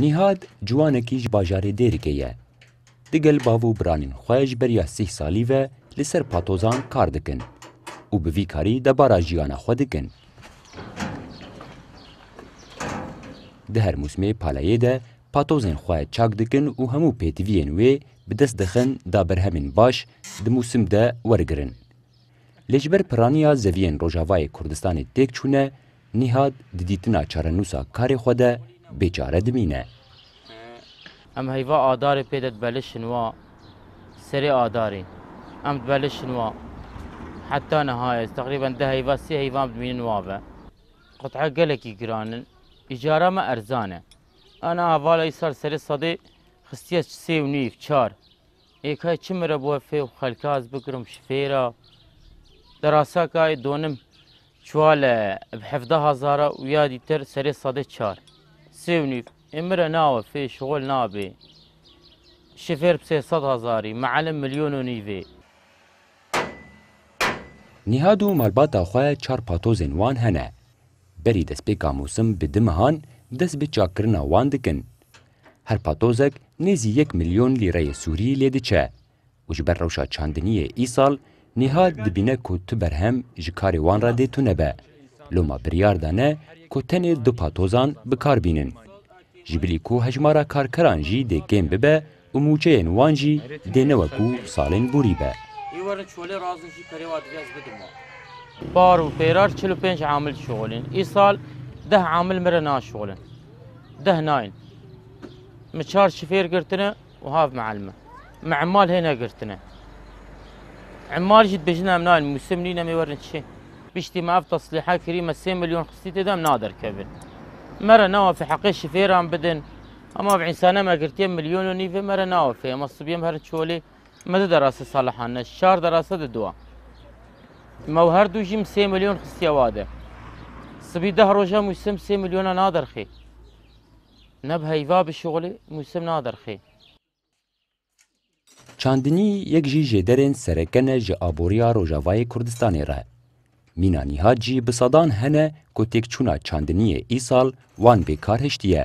Nîhad ciwanekî ji bajarê Dêrikê ye. Digel bav û biranên xwe ji beriya sih salî ve li ser patozan kar dikin û bi vî karî debara jiyana xwe dikin. Di her musmê palayê de patozên xwe çak dikin û hemû pêtiviyên wê bi dest dixin da berhemên baş di musim de wergirin. Lê ji ber piraniya zeviyên Rojavayê Kurdistanê têk çûne, Nîhad di dîtina çarenûsa karê xwe de بیچاره دمینه ام هیوا آدار هەیوا ئاداری پێدەت بەلشنوە آداری ام ئەم بەلشنوە حتی نەهایە تقریبا ده هیوا هەیوا سێ هەیوان بمینن وابە قوتعە گەلێکی گرانن ما ارزانه ئەنا اول سەر سەری صدی خستیە سی و نیف چار چی چمرە بووە فێ و خەلکاز بکرم شفیرا شفێرە دەراساکای دۆنم چوالە بحەفدە هزارە و یادی تر سری سەدە چار سێونی ئێمەرە ناوە فێ شغۆل نابێ شفێر بسێ سە هزاری معلم ملیۆن و نیڤێ نیهاد و مەرباتا خۆیان چار پاتۆزێن وان هەنە بەری دەستپێکا موسم بدمەهان دەست بە چاکردنا وان dikin هەر پاتۆزێک نێزی یەک میلیۆن لیرەیە سووری لێ diçe û ji ber rewşa çandiniyê îsal nêha dibîne ku tu berhem ji karê wan re dê tunebe لوما بریار دانه کو تنه دو پاتوزان بکار بینن جبلی کو هجمارا کارکران جی ده گیم ببه و موچه وان جی دینه وکو سالین بوری به بار و پیرار 45 عامل شغلين اي سال ده عامل مرنا شغلين ده ناين مشار شفير قرتنا وهاف معلمه معمال هنا قرتنا عمال جد بجنا منال مسمنين ما يورن شيء بيشتي ما تصليحات كريمة سي مليون خصيتي دام نادر كبن مرة نوا في حقي شفيرة عم بدن اما بعنسانة ما قرتين مليون ونيفي مرة نوا في اما الصبيم هرد شولي ما دراسة صالحان الشهر دراسة دوا مو دو جيم سي مليون خستي واده صبي ده روجا موسم سي مليون نادر خي نبها يفا بشغلي موسم نادر خي چاندنی یک جی جدرین سرکنه جی آبوریا روژاوای کردستانی را Mîna Nîhat jî bi sadan hene ku têkçûna çandiniyê îsal wan bêkar hiştiye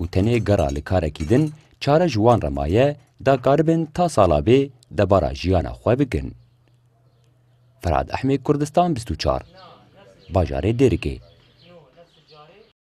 û tenê gara li karekî din çare ji wan re maye dakaribin ta sala bê debara jiyana xwe bikin. Ferhad Ehmê Kurdistan 24 Bajarê Dêrikê